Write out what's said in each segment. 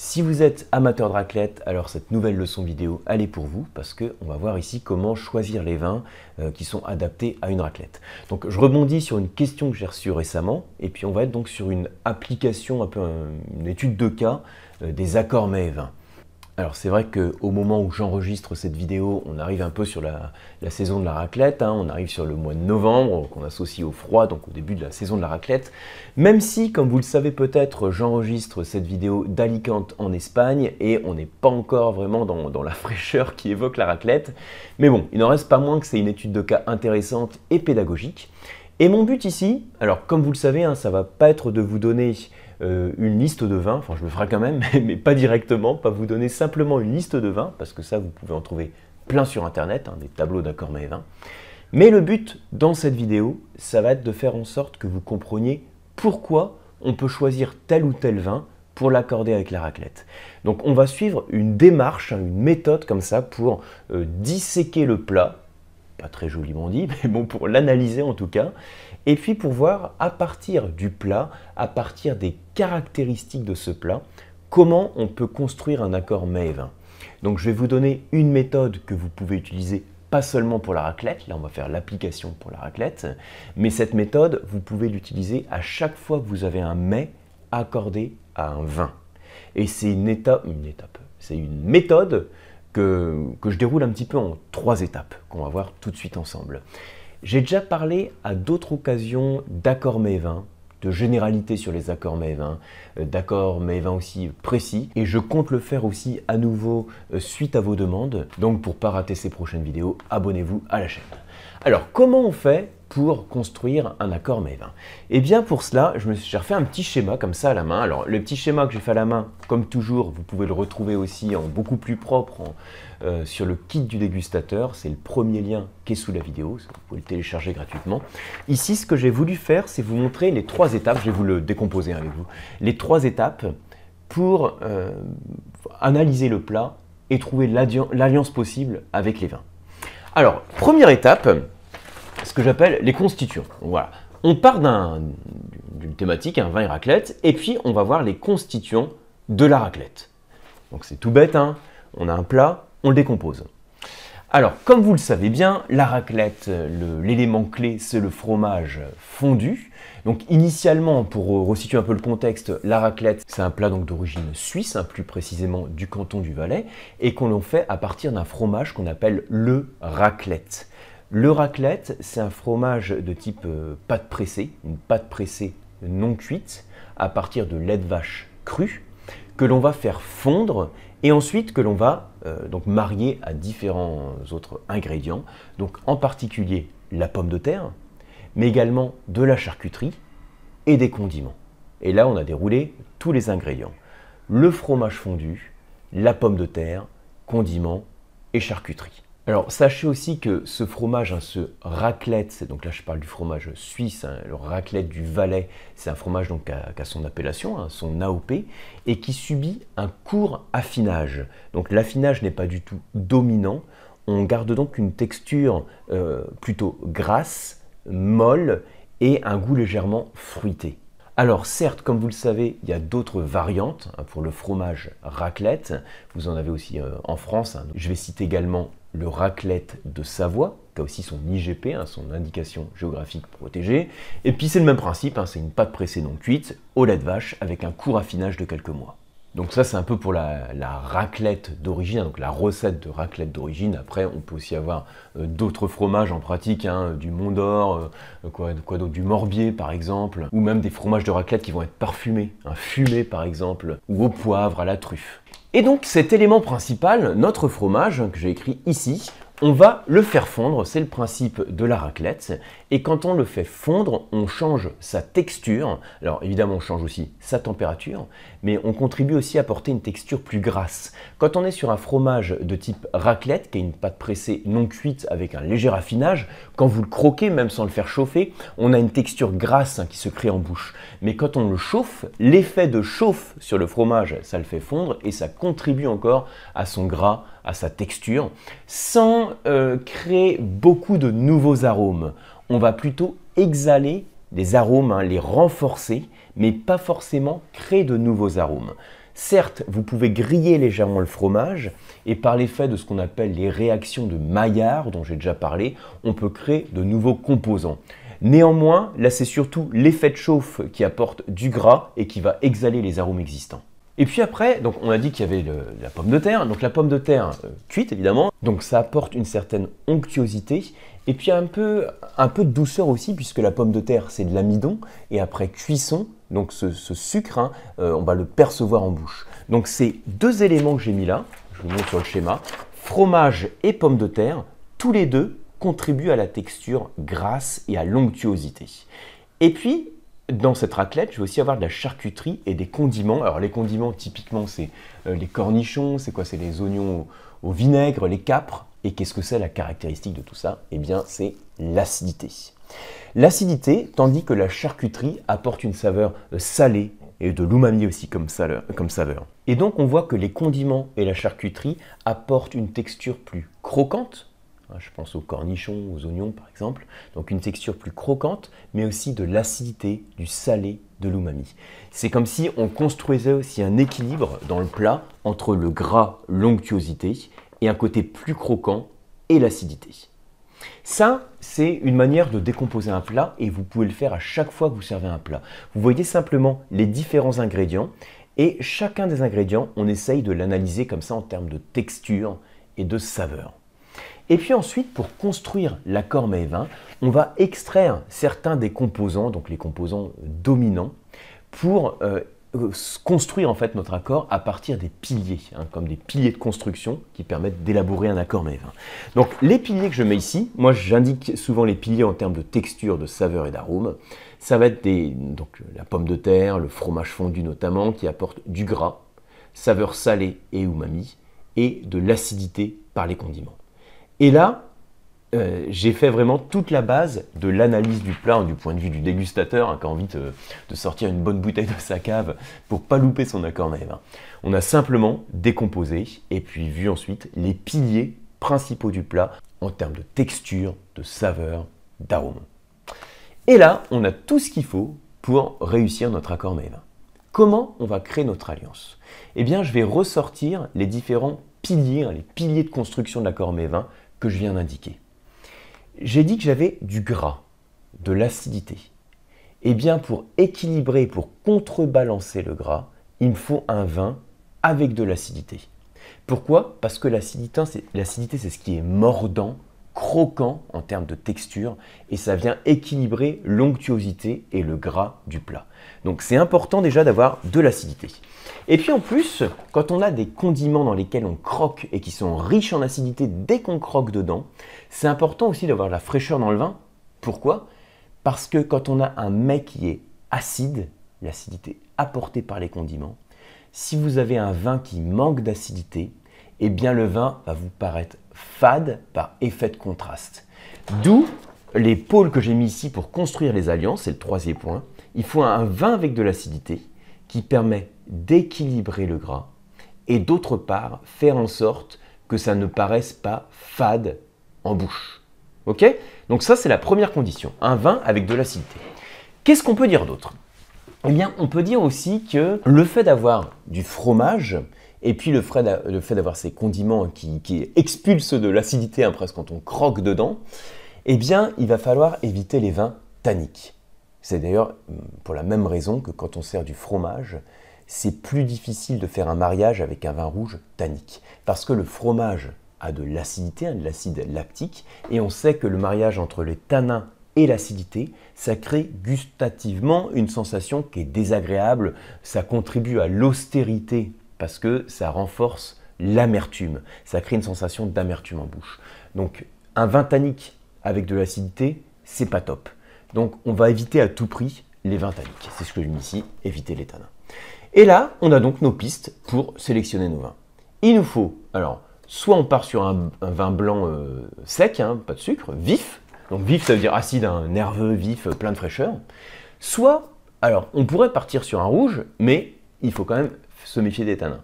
Si vous êtes amateur de raclette, alors cette nouvelle leçon vidéo, elle est pour vous parce qu'on va voir ici comment choisir les vins euh, qui sont adaptés à une raclette. Donc je rebondis sur une question que j'ai reçue récemment et puis on va être donc sur une application, un peu une étude de cas euh, des accords mets et vins. Alors c'est vrai qu'au moment où j'enregistre cette vidéo, on arrive un peu sur la, saison de la raclette, hein. on arrive sur le mois de novembre qu'on associe au froid, donc au début de la saison de la raclette, même si, comme vous le savez peut-être, j'enregistre cette vidéo d'Alicante en Espagne et on n'est pas encore vraiment dans, la fraîcheur qui évoque la raclette, mais bon, il n'en reste pas moins que c'est une étude de cas intéressante et pédagogique. Et mon but ici, alors comme vous le savez, hein, ça va pas être de vous donner euh, une liste de vins, enfin je le ferai quand même, mais, pas directement, pas vous donner simplement une liste de vins, parce que ça vous pouvez en trouver plein sur internet, hein, des tableaux d'accord mais vins. Mais le but dans cette vidéo, ça va être de faire en sorte que vous compreniez pourquoi on peut choisir tel ou tel vin pour l'accorder avec la raclette. Donc on va suivre une démarche, hein, une méthode comme ça pour euh, disséquer le plat, pas très joliment dit, mais bon, pour l'analyser en tout cas, et puis pour voir à partir du plat, à partir des caractéristiques de ce plat, comment on peut construire un accord mets Donc je vais vous donner une méthode que vous pouvez utiliser pas seulement pour la raclette, là on va faire l'application pour la raclette, mais cette méthode, vous pouvez l'utiliser à chaque fois que vous avez un mets accordé à un vin. Et c'est une étape, une étape, c'est une méthode que, je déroule un petit peu en trois étapes qu'on va voir tout de suite ensemble. J'ai déjà parlé à d'autres occasions d'accords ME20, de généralité sur les accords mévins, euh, d'accords 20 aussi précis, et je compte le faire aussi à nouveau euh, suite à vos demandes. Donc pour pas rater ces prochaines vidéos, abonnez-vous à la chaîne. Alors comment on fait pour construire un accord maille-vin. Et eh bien pour cela, je me suis refait un petit schéma comme ça à la main. Alors le petit schéma que j'ai fait à la main, comme toujours, vous pouvez le retrouver aussi en beaucoup plus propre euh, sur le kit du dégustateur. C'est le premier lien qui est sous la vidéo, vous pouvez le télécharger gratuitement. Ici, ce que j'ai voulu faire, c'est vous montrer les trois étapes, je vais vous le décomposer hein, avec vous, les trois étapes pour euh, analyser le plat et trouver l'alliance possible avec les vins. Alors, première étape, ce que j'appelle les constituants. Voilà. On part d'une thématique, un vin et raclette, et puis on va voir les constituants de la raclette. Donc c'est tout bête, hein. on a un plat, on le décompose. Alors, comme vous le savez bien, la raclette, l'élément clé, c'est le fromage fondu. Donc, initialement, pour resituer un peu le contexte, la raclette, c'est un plat donc d'origine suisse, hein, plus précisément du canton du Valais, et qu'on l'on fait à partir d'un fromage qu'on appelle le raclette. Le raclette, c'est un fromage de type euh, pâte pressée, une pâte pressée non cuite, à partir de lait de vache cru que l'on va faire fondre et ensuite que l'on va euh, donc marier à différents autres ingrédients, donc en particulier la pomme de terre, mais également de la charcuterie et des condiments. Et là, on a déroulé tous les ingrédients. Le fromage fondu, la pomme de terre, condiments et charcuterie. Alors, sachez aussi que ce fromage, hein, ce raclette, donc là je parle du fromage suisse, hein, le raclette du Valais, c'est un fromage donc à, son appellation, hein, son AOP, et qui subit un court affinage. Donc l'affinage n'est pas du tout dominant, on garde donc une texture euh, plutôt grasse, molle et un goût légèrement fruité. Alors certes, comme vous le savez, il y a d'autres variantes pour le fromage raclette. Vous en avez aussi euh, en France. Je vais citer également le raclette de Savoie, qui a aussi son IGP, hein, son indication géographique protégée. Et puis c'est le même principe, hein, c'est une pâte pressée non cuite, au lait de vache, avec un court affinage de quelques mois. Donc ça, c'est un peu pour la, raclette d'origine, donc la recette de raclette d'origine. Après, on peut aussi avoir euh, d'autres fromages en pratique, hein, euh, du Mont d'Or, euh, quoi, d'autre, du Morbier par exemple, ou même des fromages de raclette qui vont être parfumés, un fumés par exemple, ou au poivre, à la truffe. Et donc cet élément principal, notre fromage, que j'ai écrit ici, on va le faire fondre, c'est le principe de la raclette. Et quand on le fait fondre, on change sa texture. Alors évidemment, on change aussi sa température, mais on contribue aussi à porter une texture plus grasse. Quand on est sur un fromage de type raclette, qui est une pâte pressée non cuite avec un léger raffinage, quand vous le croquez, même sans le faire chauffer, on a une texture grasse hein, qui se crée en bouche. Mais quand on le chauffe, l'effet de chauffe sur le fromage, ça le fait fondre et ça contribue encore à son gras, à sa texture, sans euh, créer beaucoup de nouveaux arômes. On va plutôt exhaler des arômes, hein, les renforcer, mais pas forcément créer de nouveaux arômes. Certes, vous pouvez griller légèrement le fromage et par l'effet de ce qu'on appelle les réactions de Maillard, dont j'ai déjà parlé, on peut créer de nouveaux composants. Néanmoins, là c'est surtout l'effet de chauffe qui apporte du gras et qui va exhaler les arômes existants. Et puis après, donc on a dit qu'il y avait la pomme de terre, donc la pomme de terre euh, cuite évidemment, donc ça apporte une certaine onctuosité et puis un peu, un peu de douceur aussi puisque la pomme de terre c'est de l'amidon et après cuisson, donc ce, sucre, hein, euh, on va le percevoir en bouche. Donc ces deux éléments que j'ai mis là, je vous montre sur le schéma, fromage et pomme de terre, tous les deux contribuent à la texture grasse et à l'onctuosité. Et puis dans cette raclette, je vais aussi avoir de la charcuterie et des condiments. Alors les condiments, typiquement, c'est euh, les cornichons, c'est quoi C'est les oignons au, vinaigre, les capres. Et qu'est-ce que c'est la caractéristique de tout ça Eh bien, c'est l'acidité. L'acidité, tandis que la charcuterie apporte une saveur euh, salée et de l'umami aussi comme saveur. Et donc, on voit que les condiments et la charcuterie apportent une texture plus croquante, Hein, je pense aux cornichons, aux oignons par exemple. Donc une texture plus croquante, mais aussi de l'acidité, du salé, de l'umami. C'est comme si on construisait aussi un équilibre dans le plat entre le gras, l'onctuosité, et un côté plus croquant et l'acidité. Ça, c'est une manière de décomposer un plat et vous pouvez le faire à chaque fois que vous servez un plat. Vous voyez simplement les différents ingrédients et chacun des ingrédients, on essaye de l'analyser comme ça en termes de texture et de saveur. Et puis ensuite, pour construire l'accord 20, on va extraire certains des composants, donc les composants dominants, pour euh, construire en fait notre accord à partir des piliers, hein, comme des piliers de construction qui permettent d'élaborer un accord 20 Donc les piliers que je mets ici, moi j'indique souvent les piliers en termes de texture, de saveur et d'arôme. Ça va être donc, la pomme de terre, le fromage fondu notamment, qui apporte du gras, saveur salée et umami, et de l'acidité par les condiments. Et là, euh, j'ai fait vraiment toute la base de l'analyse du plat hein, du point de vue du dégustateur hein, qui a envie de, sortir une bonne bouteille de sa cave pour pas louper son accord mévin. On a simplement décomposé et puis vu ensuite les piliers principaux du plat en termes de texture, de saveur, d'arôme. Et là, on a tout ce qu'il faut pour réussir notre accord mévin. Comment on va créer notre alliance Eh bien, je vais ressortir les différents piliers, hein, les piliers de construction de l'accord mévin que je viens d'indiquer. J'ai dit que j'avais du gras, de l'acidité. Eh bien, pour équilibrer, pour contrebalancer le gras, il me faut un vin avec de l'acidité. Pourquoi Parce que l'acidité, c'est ce qui est mordant, croquant en termes de texture et ça vient équilibrer l'onctuosité et le gras du plat. Donc c'est important déjà d'avoir de l'acidité. Et puis en plus, quand on a des condiments dans lesquels on croque et qui sont riches en acidité dès qu'on croque dedans, c'est important aussi d'avoir la fraîcheur dans le vin. Pourquoi Parce que quand on a un mets qui est acide, l'acidité apportée par les condiments, si vous avez un vin qui manque d'acidité, et eh bien le vin va vous paraître fade par effet de contraste. D'où les pôles que j'ai mis ici pour construire les alliances, c'est le troisième point. Il faut un vin avec de l'acidité qui permet d'équilibrer le gras et d'autre part faire en sorte que ça ne paraisse pas fade en bouche. Ok Donc ça c'est la première condition, un vin avec de l'acidité. Qu'est-ce qu'on peut dire d'autre Eh bien on peut dire aussi que le fait d'avoir du fromage et puis le fait d'avoir ces condiments qui, expulsent de l'acidité hein, presque quand on croque dedans, eh bien il va falloir éviter les vins tanniques. C'est d'ailleurs mm, pour la même raison que quand on sert du fromage, c'est plus difficile de faire un mariage avec un vin rouge tannique. Parce que le fromage a de l'acidité, hein, de l'acide lactique, et on sait que le mariage entre les tanins et l'acidité, ça crée gustativement une sensation qui est désagréable, ça contribue à l'austérité parce que ça renforce l'amertume, ça crée une sensation d'amertume en bouche. Donc un vin tannique avec de l'acidité, c'est pas top. Donc on va éviter à tout prix les vins tanniques. C'est ce que je dis ici, éviter les tanins. Et là, on a donc nos pistes pour sélectionner nos vins. Il nous faut, alors, soit on part sur un, vin blanc euh, sec, hein, pas de sucre, vif. Donc vif, ça veut dire acide, hein, nerveux, vif, euh, plein de fraîcheur. Soit, alors, on pourrait partir sur un rouge, mais il faut quand même se méfier des tanins.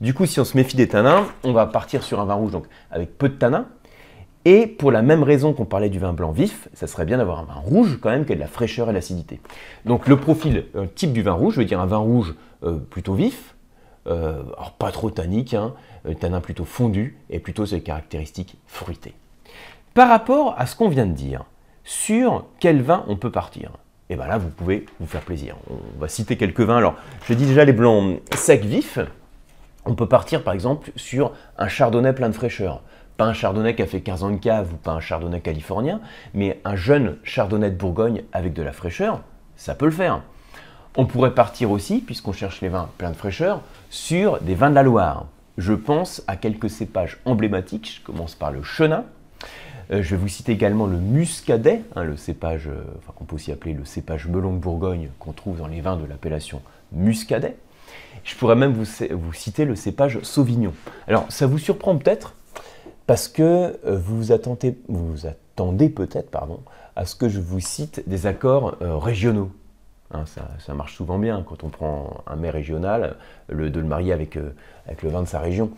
Du coup, si on se méfie des tanins, on va partir sur un vin rouge donc avec peu de tanins. Et pour la même raison qu'on parlait du vin blanc vif, ça serait bien d'avoir un vin rouge quand même qui a de la fraîcheur et l'acidité. Donc le profil euh, type du vin rouge, je veux dire un vin rouge euh, plutôt vif, euh, alors pas trop tannique, hein, un tanin plutôt fondu et plutôt ses caractéristiques fruitées. Par rapport à ce qu'on vient de dire, sur quel vin on peut partir et bien là, vous pouvez vous faire plaisir. On va citer quelques vins. Alors, je dis déjà les blancs secs vifs. On peut partir par exemple sur un chardonnay plein de fraîcheur. Pas un chardonnay qui a fait 15 ans de cave ou pas un chardonnay californien, mais un jeune chardonnay de Bourgogne avec de la fraîcheur, ça peut le faire. On pourrait partir aussi, puisqu'on cherche les vins pleins de fraîcheur, sur des vins de la Loire. Je pense à quelques cépages emblématiques. Je commence par le chenin, euh, je vais vous citer également le muscadet, hein, le cépage, euh, qu'on peut aussi appeler le cépage melon de Bourgogne, qu'on trouve dans les vins de l'appellation muscadet. Je pourrais même vous, citer le cépage sauvignon. Alors, ça vous surprend peut-être, parce que euh, vous attendez, vous attendez peut-être, pardon, à ce que je vous cite des accords régionaux. Hein, ça, marche souvent bien quand on prend un mets régional, le, de le marier avec, avec le vin de sa région.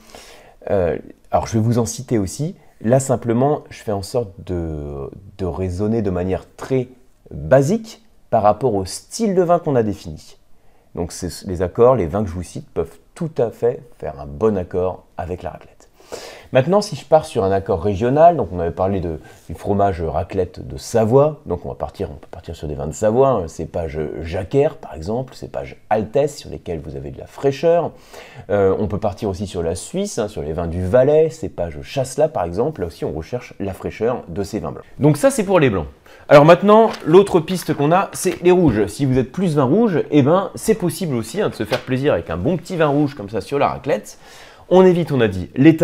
alors je vais vous en citer aussi, Là, simplement, je fais en sorte de, raisonner de manière très basique par rapport au style de vin qu'on a défini. Donc les accords, les vins que je vous cite peuvent tout à fait faire un bon accord avec la raclette. Maintenant, si je pars sur un accord régional, donc on avait parlé du fromage raclette de Savoie, donc on va partir, on peut partir sur des vins de Savoie, hein, cépage Jacquère par exemple, cépage Altesse sur lesquels vous avez de la fraîcheur. Euh, on peut partir aussi sur la Suisse, hein, sur les vins du Valais, cépage Chasselas par exemple, là aussi on recherche la fraîcheur de ces vins blancs. Donc ça c'est pour les blancs. Alors maintenant, l'autre piste qu'on a, c'est les rouges. Si vous êtes plus vin rouge, eh ben c'est possible aussi hein, de se faire plaisir avec un bon petit vin rouge comme ça sur la raclette. On évite, on a dit, les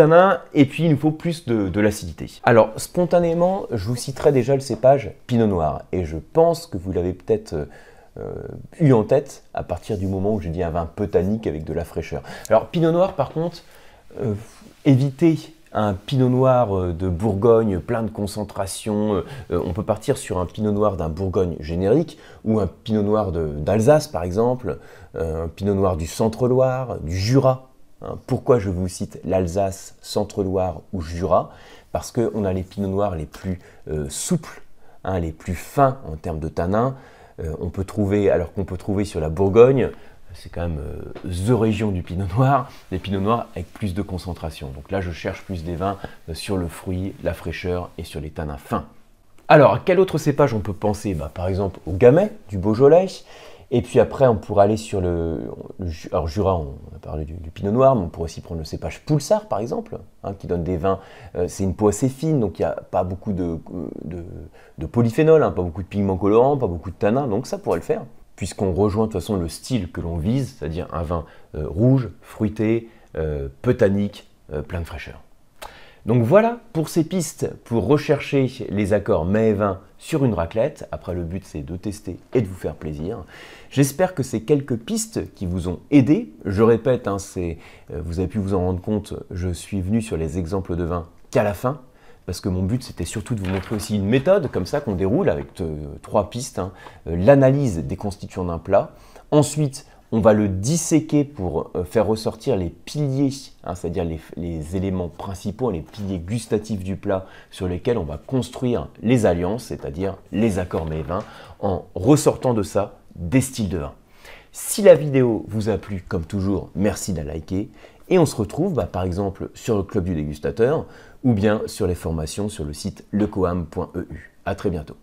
et puis il nous faut plus de, l'acidité. Alors, spontanément, je vous citerai déjà le cépage Pinot Noir et je pense que vous l'avez peut-être euh, eu en tête à partir du moment où j'ai dit un vin peu tannique avec de la fraîcheur. Alors, Pinot Noir, par contre, euh, évitez un pinot noir euh, de Bourgogne plein de concentration. on peut partir sur un pinot noir d'un Bourgogne générique ou un pinot noir d'Alsace par exemple, un pinot noir du Centre-Loire, du Jura Hein, pourquoi je vous cite l'Alsace, Centre-Loire ou Jura Parce qu'on a les pinots noirs les plus euh, souples, hein, les plus fins en termes de tanin. Euh, on peut trouver, alors qu'on peut trouver sur la Bourgogne, c'est quand même euh, the région du pinot noir, les pinots noirs avec plus de concentration. Donc là, je cherche plus des vins sur le fruit, la fraîcheur et sur les tanins fins. Alors, à quel autre cépage on peut penser bah, Par exemple, au Gamay du Beaujolais. Et puis après, on pourrait aller sur le. alors, Jura, on a parlé du, Pinot Noir, mais on pourrait aussi prendre le cépage Poulsard, par exemple, hein, qui donne des vins. Euh, c'est une peau assez fine, donc il n'y a pas beaucoup de, polyphénol, hein, pas beaucoup de pigments colorants, pas beaucoup de tanins, donc ça pourrait le faire. Puisqu'on rejoint de toute façon le style que l'on vise, c'est-à-dire un vin euh, rouge, fruité, peu tannique, euh, plein de fraîcheur. Donc voilà pour ces pistes pour rechercher les accords mai 20 sur une raclette. Après, le but c'est de tester et de vous faire plaisir. J'espère que ces quelques pistes qui vous ont aidé, je répète, hein, euh, vous avez pu vous en rendre compte, je suis venu sur les exemples de vin qu'à la fin, parce que mon but c'était surtout de vous montrer aussi une méthode comme ça qu'on déroule avec euh, trois pistes, hein. euh, l'analyse des constituants d'un plat, ensuite on va le disséquer pour euh, faire ressortir les piliers, hein, c'est-à-dire les, éléments principaux, hein, les piliers gustatifs du plat sur lesquels on va construire les alliances, c'est-à-dire les accords mets vins, en ressortant de ça des styles de vin. Si la vidéo vous a plu, comme toujours, merci de la liker. Et on se retrouve bah, par exemple sur le club du dégustateur ou bien sur les formations sur le site lecoam.eu. À très bientôt.